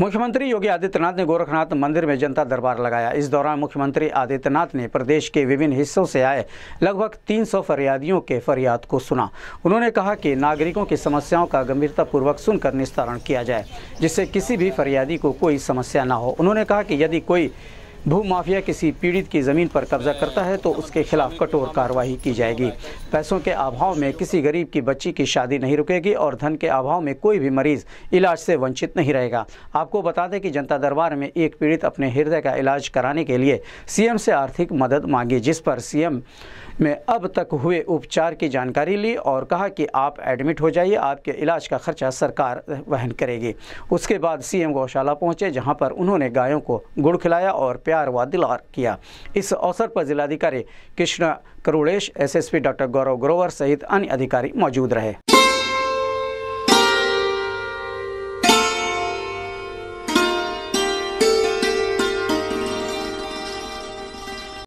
मुख्यमंत्री योगी आदित्यनाथ ने गोरखनाथ मंदिर में जनता दरबार लगाया इस दौरान मुख्यमंत्री आदित्यनाथ ने प्रदेश के विभिन्न हिस्सों से आए लगभग 300 फरियादियों के फरियाद को सुना उन्होंने कहा कि नागरिकों की समस्याओं का गंभीरतापूर्वक सुनकर निस्तारण किया जाए जिससे किसी भी फरियादी को कोई समस्या ना हो उन्होंने कहा कि यदि कोई भू माफिया किसी पीड़ित की ज़मीन पर कब्जा करता है तो उसके खिलाफ कठोर कार्रवाई की जाएगी पैसों के अभाव में किसी गरीब की बच्ची की शादी नहीं रुकेगी और धन के अभाव में कोई भी मरीज इलाज से वंचित नहीं रहेगा आपको बता दें कि जनता दरबार में एक पीड़ित अपने हृदय का इलाज कराने के लिए सीएम से आर्थिक मदद मांगी जिस पर सीएम में अब तक हुए उपचार की जानकारी ली और कहा कि आप एडमिट हो जाइए आपके इलाज का खर्चा सरकार वहन करेगी उसके बाद सीएम गौशाला पहुंचे जहां पर उन्होंने गायों को गुड़ खिलाया और प्यार व दिलार किया इस अवसर पर जिलाधिकारी कृष्ण करुड़ेश एसएसपी डॉक्टर गौरव ग्रोवर सहित अन्य अधिकारी मौजूद रहे